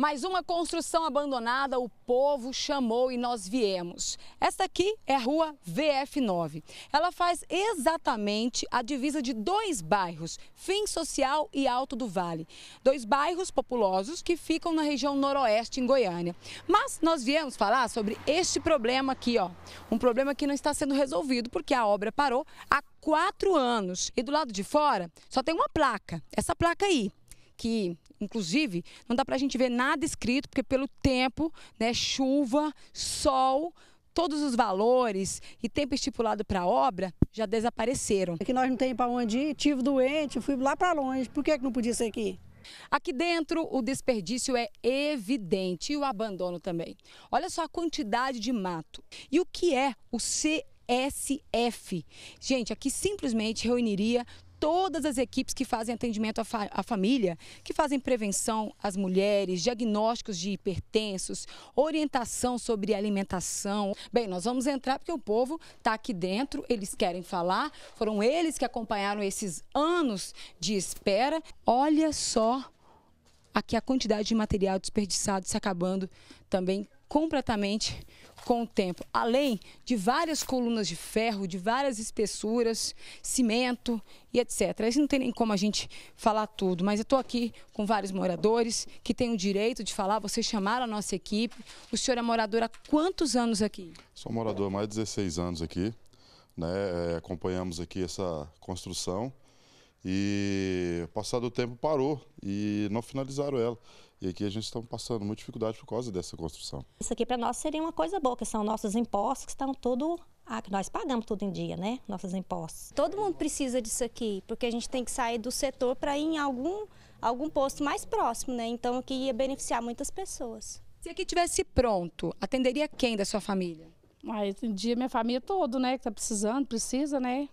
Mais uma construção abandonada, o povo chamou e nós viemos. Esta aqui é a rua VF9. Ela faz exatamente a divisa de dois bairros, Fim Social e Alto do Vale. Dois bairros populosos que ficam na região noroeste, em Goiânia. Mas nós viemos falar sobre este problema aqui, ó. Um problema que não está sendo resolvido porque a obra parou há quatro anos. E do lado de fora só tem uma placa, essa placa aí que inclusive, não dá para a gente ver nada escrito, porque pelo tempo, né, chuva, sol, todos os valores e tempo estipulado para a obra já desapareceram. Aqui é que nós não tem para onde ir, tive doente, fui lá para longe, por que, que não podia ser aqui? Aqui dentro, o desperdício é evidente e o abandono também. Olha só a quantidade de mato. E o que é o CSF? Gente, aqui simplesmente reuniria todas as equipes que fazem atendimento à, fa à, família, que fazem prevenção às mulheres, diagnósticos de hipertensos, orientação sobre alimentação. Bem, nós vamos entrar porque o povo está aqui dentro, eles querem falar, foram eles que acompanharam esses anos de espera. Olha só aqui a quantidade de material desperdiçado se acabando também completamente com o tempo. Além de várias colunas de ferro, de várias espessuras, cimento e etc. Isso não tem nem como a gente falar tudo, mas eu estou aqui com vários moradores que têm o direito de falar. Vocês chamaram a nossa equipe. O senhor é morador há quantos anos aqui? Sou morador há mais de 16 anos aqui. Né? É, acompanhamos aqui essa construção e passado o tempo parou e não finalizaram ela. E aqui a gente está passando muita dificuldade por causa dessa construção. Isso aqui para nós seria uma coisa boa, que são nossos impostos que estão tudo ah, que nós pagamos tudo em dia, né? Nossos impostos. Todo mundo precisa disso aqui, porque a gente tem que sair do setor para ir em algum, algum posto mais próximo, né? Então aqui ia beneficiar muitas pessoas. Se aqui tivesse pronto, atenderia quem da sua família? Mas um dia minha família todo, né? Que tá precisando, precisa, né?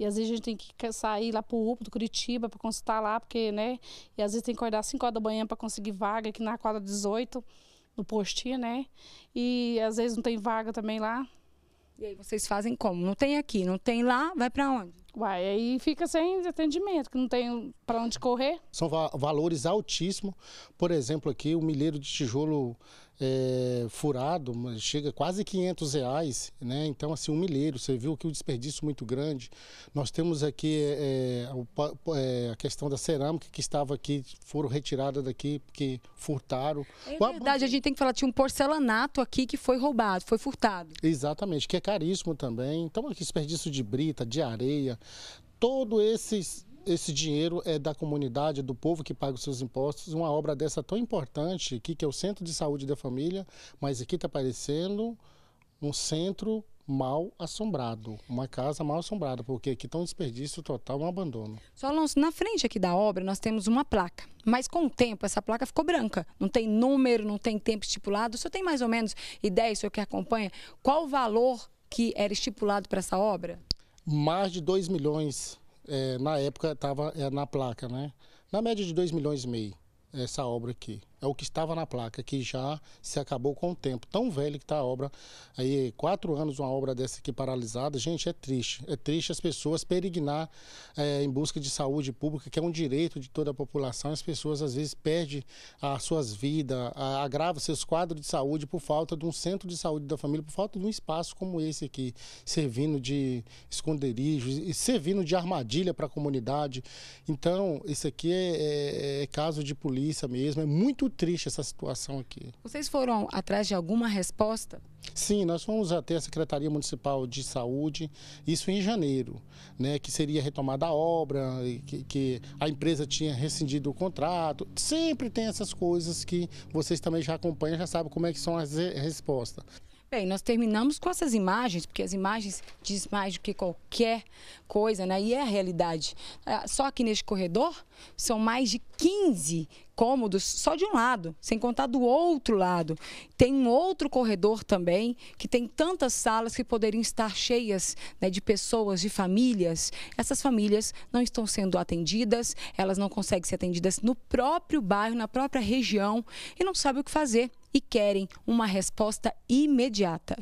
E às vezes a gente tem que sair lá pro UPA, do Curitiba, para consultar lá, porque, né? E às vezes tem que acordar 5 horas da manhã para conseguir vaga aqui na quadra 18, no postinho, né? E às vezes não tem vaga também lá. E aí vocês fazem como? Não tem aqui, não tem lá, vai para onde? Uai, aí fica sem atendimento, que não tem para onde correr. São va valores altíssimos. Por exemplo, aqui o milheiro de tijolo é, furado, chega quase 500 reais, né? Então, assim, um milheiro, você viu que o desperdício muito grande. Nós temos aqui é, a questão da cerâmica que estava aqui, foram retiradas daqui porque furtaram. É verdade, a gente tem que falar, tinha um porcelanato aqui que foi roubado, foi furtado. Exatamente, que é caríssimo também. Então, aqui desperdício de brita, de areia, todo esses esse dinheiro é da comunidade, é do povo que paga os seus impostos. Uma obra dessa tão importante aqui, que é o Centro de Saúde da Família, mas aqui está aparecendo um centro mal assombrado, uma casa mal assombrada, porque aqui está um desperdício total, um abandono. Só Alonso, na frente aqui da obra nós temos uma placa, mas com o tempo essa placa ficou branca, não tem número, não tem tempo estipulado. O senhor tem mais ou menos ideia, o senhor que acompanha, qual o valor que era estipulado para essa obra? Mais de 2 milhões é, na época estava é, na placa, né? Na média de 2 milhões e meio, essa obra aqui é o que estava na placa, que já se acabou com o tempo. Tão velho que está a obra. Aí, quatro anos uma obra dessa aqui paralisada, gente, é triste. É triste as pessoas peregrinar é, em busca de saúde pública, que é um direito de toda a população. As pessoas, às vezes, perdem as suas vidas, agravam seus quadros de saúde por falta de um centro de saúde da família, por falta de um espaço como esse aqui, servindo de esconderijo e servindo de armadilha para a comunidade. Então, isso aqui é, é, é caso de polícia mesmo, é muito triste essa situação aqui. Vocês foram atrás de alguma resposta? Sim, nós fomos até a Secretaria Municipal de Saúde, isso em janeiro, né, que seria retomada a obra, que, que, a empresa tinha rescindido o contrato. Sempre tem essas coisas que vocês também já acompanham, já sabem como é que são as respostas. Bem, nós terminamos com essas imagens, porque as imagens diz mais do que qualquer coisa, né? E é a realidade. Ah, só que neste corredor são mais de 15 cômodos só de um lado, sem contar do outro lado. Tem um outro corredor também que tem tantas salas que poderiam estar cheias né, de pessoas, de famílias. Essas famílias não estão sendo atendidas, elas não conseguem ser atendidas no próprio bairro, na própria região e não sabem o que fazer e querem uma resposta imediata.